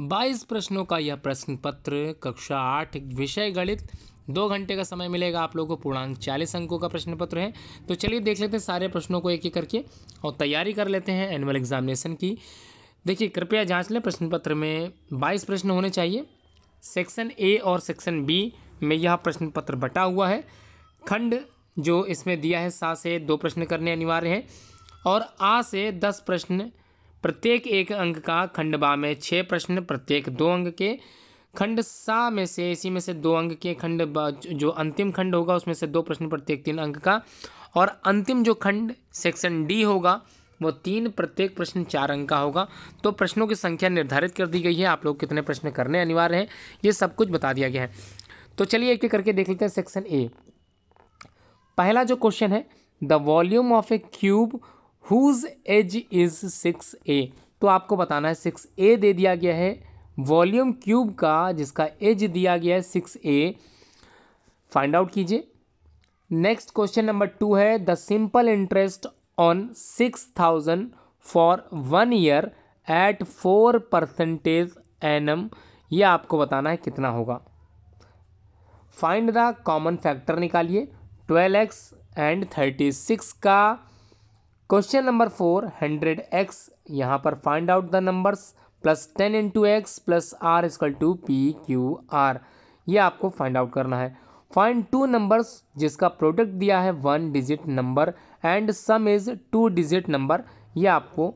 बाईस प्रश्नों का यह प्रश्न पत्र कक्षा आठ विषय गणित दो घंटे का समय मिलेगा आप लोगों को पूर्णांक चालीस अंकों का प्रश्न पत्र है तो चलिए देख लेते हैं सारे प्रश्नों को एक एक करके और तैयारी कर लेते हैं एनुअल एग्जामिनेशन की देखिए कृपया जांच लें प्रश्न पत्र में बाईस प्रश्न होने चाहिए सेक्शन ए और सेक्शन बी में यह प्रश्न पत्र बटा हुआ है खंड जो इसमें दिया है सा से दो प्रश्न करने अनिवार्य हैं और आ से दस प्रश्न प्रत्येक एक अंक का खंड बा में छः प्रश्न प्रत्येक दो अंक के खंड सा में से इसी में से दो अंक के खंड जो अंतिम खंड होगा उसमें से दो प्रश्न प्रत्येक तीन अंक का और अंतिम जो खंड सेक्शन डी होगा वो तीन प्रत्येक प्रश्न चार अंक का होगा तो प्रश्नों की संख्या निर्धारित कर दी गई है आप लोग कितने प्रश्न करने अनिवार्य हैं ये सब कुछ बता दिया गया है तो चलिए एक एक करके देख लेते हैं सेक्शन ए पहला जो क्वेश्चन है the volume of a cube whose edge is six a तो आपको बताना है सिक्स ए दे दिया गया है वॉल्यूम क्यूब का जिसका एज दिया गया है सिक्स ए फाइंड आउट कीजिए नेक्स्ट क्वेश्चन नंबर टू है the simple interest on six thousand for one year at four percentage n ये आपको बताना है कितना होगा फाइंड द कॉमन फैक्टर निकालिए twelve x and thirty six का question number four hundred x यहाँ पर find out the numbers plus ten into x plus r equal to p q r ये आपको फाइंड आउट करना है find two numbers जिसका product दिया है one digit number and sum is two digit number ये आपको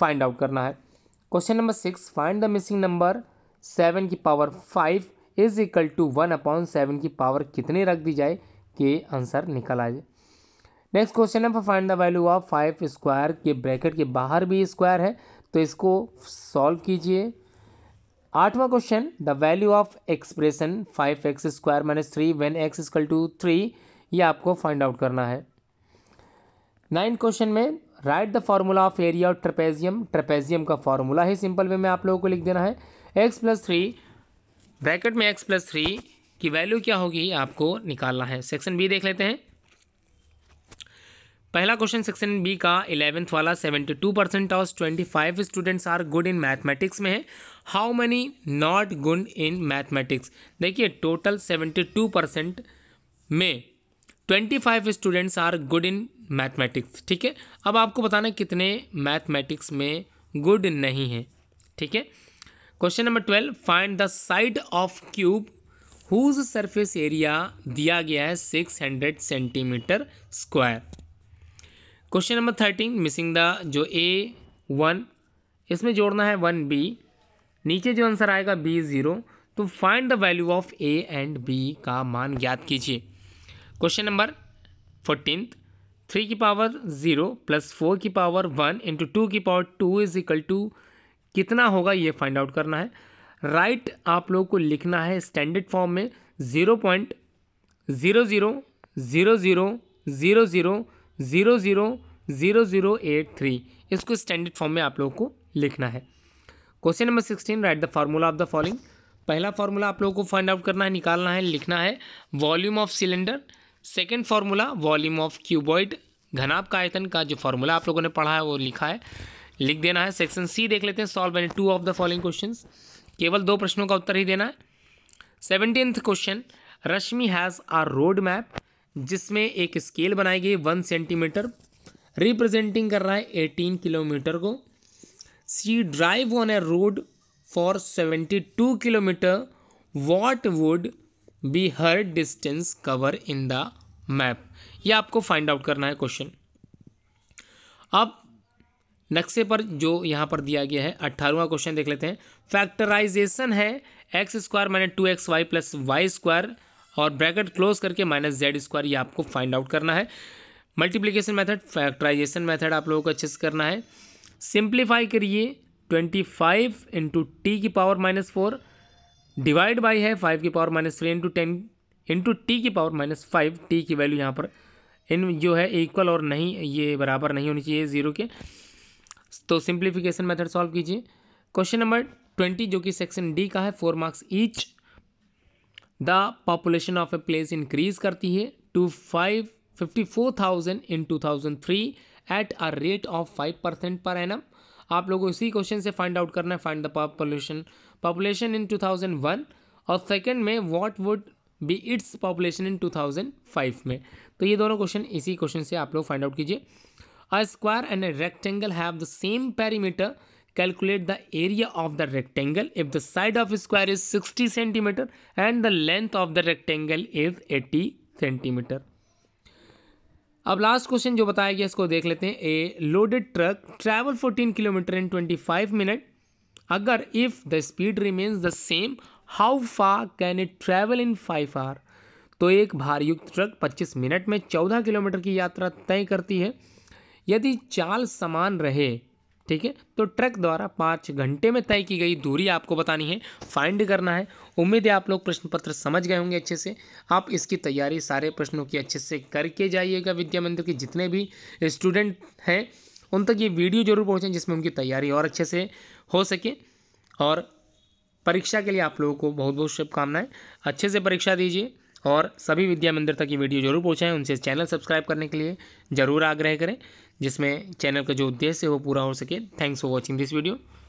फाइंड आउट करना है question number six find the missing number seven की power five is equal to one upon seven की power कितने रख दी जाए कि आंसर निकल आ जाए नेक्स्ट क्वेश्चन है find the value of five square के ब्रैकेट के बाहर भी स्क्वायर है तो इसको सॉल्व कीजिए आठवां question the value of expression five x square minus three when x equal to three ये आपको फाइंड आउट करना है नाइन्थ क्वेश्चन में write the formula of area of trapezium trapezium का फार्मूला है सिंपल वे में आप लोगों को लिख देना है एक्स प्लस थ्री ब्रैकेट में एक्स प्लस थ्री की वैल्यू क्या होगी आपको निकालना है सेक्शन बी देख लेते हैं पहला क्वेश्चन सेक्शन बी का इलेवेंथ वाला seventy two percent of twenty five students are good in mathematics में है how many not good in mathematics देखिए टोटल सेवेंटी टू परसेंट में twenty five students are good in mathematics ठीक है अब आपको बताना कितने मैथमेटिक्स में गुड नहीं है ठीक है question number twelve find the side of cube whose surface area दिया गया है six hundred centimetre square question number thirteen missing the जो ए वन इसमें जोड़ना है वन बी नीचे जो आंसर आएगा बी ज़ीरो तो find the value of a and b का मान ज्ञात कीजिए क्वेश्चन नंबर फोर्टीन थ्री की पावर ज़ीरो प्लस फोर की पावर वन इंटू टू की power two is equal to कितना होगा ये फाइंड आउट करना है राइट right, आप लोग को लिखना है स्टैंडर्ड फॉर्म में zero point zero zero zero zero zero zero zero zero zero zero eight three इसको स्टैंडर्ड फॉर्म में आप लोगों को लिखना है question number sixteen write the formula of the following पहला फार्मूला आप लोगों को फाइंड आउट करना है निकालना है लिखना है volume of cylinder second formula volume of cuboid घनाभ का आयतन का जो फार्मूला आप लोगों ने पढ़ा है वो लिखा है लिख देना है सेक्शन सी देख लेते हैं solve any two of the following question केवल दो प्रश्नों का उत्तर ही देना है seventeenth question Rashmi has a road map जिसमें एक स्केल बनाई गई वन सेंटीमीटर रिप्रेजेंटिंग कर रहा है एटीन किलोमीटर को she drive on a road for seventy two kilometre what would be her distance cover in the map ये आपको फाइंड आउट करना है क्वेश्चन अब नक्शे पर जो यहाँ पर दिया गया है अट्ठारहवा क्वेश्चन देख लेते हैं फैक्टराइजेशन है x square minus two x y plus y square और ब्रैकेट क्लोज करके माइनस जेड स्क्वायर ये आपको फाइंड आउट करना है मल्टीप्लीकेशन मैथड फैक्ट्राइजेशन मैथड आप लोगों को अच्छे से करना है सिंप्लीफाई करिए ट्वेंटी फाइव इंटू टी की power minus four divide by है फाइव की power minus three into ten into t की पावर माइनस फाइव टी की वैल्यू यहाँ पर इन जो है इक्वल और नहीं ये बराबर नहीं होनी चाहिए ज़ीरो के तो सिंप्लीफिकेशन मैथड सॉल्व कीजिए क्वेश्चन नंबर ट्वेंटी जो कि सेक्शन डी का है four marks each the population of a place increase करती है to five fifty four thousand in two thousand three at a rate of five percent per annum आप लोगों इसी क्वेश्चन से फाइंड आउट करना है find the population population in two thousand one और सेकेंड में what would be its population in two thousand five में तो ये दोनों क्वेश्चन इसी क्वेश्चन से आप लोग फाइंड आउट कीजिए a square and a rectangle have the same perimeter Calculate the area of the rectangle if the side of square is 60 centimeter and the length of the rectangle is 80 centimeter. अब last question जो बताया गया इसको देख लेते हैं a loaded truck travel 14 kilometre in 25 minute अगर if the speed remains the same how far can it travel in five hour तो एक भारयुक्त ट्रक 25 मिनट में 14 किलोमीटर की यात्रा तय करती है यदि चाल समान रहे ठीक है तो ट्रक द्वारा पाँच घंटे में तय की गई दूरी आपको बतानी है फाइंड करना है उम्मीद है आप लोग प्रश्न पत्र समझ गए होंगे अच्छे से आप इसकी तैयारी सारे प्रश्नों की अच्छे से करके जाइएगा विद्या मंदिर के जितने भी स्टूडेंट हैं उन तक ये वीडियो जरूर पहुँचें जिसमें उनकी तैयारी और अच्छे से हो सके और परीक्षा के लिए आप लोगों को बहुत बहुत शुभकामनाएं अच्छे से परीक्षा दीजिए और सभी विद्या मंदिर तक ये वीडियो जरूर पहुँचाएँ उनसे चैनल सब्सक्राइब करने के लिए ज़रूर आग्रह करें जिसमें चैनल का जो उद्देश्य है वो पूरा हो सके thanks for watching this video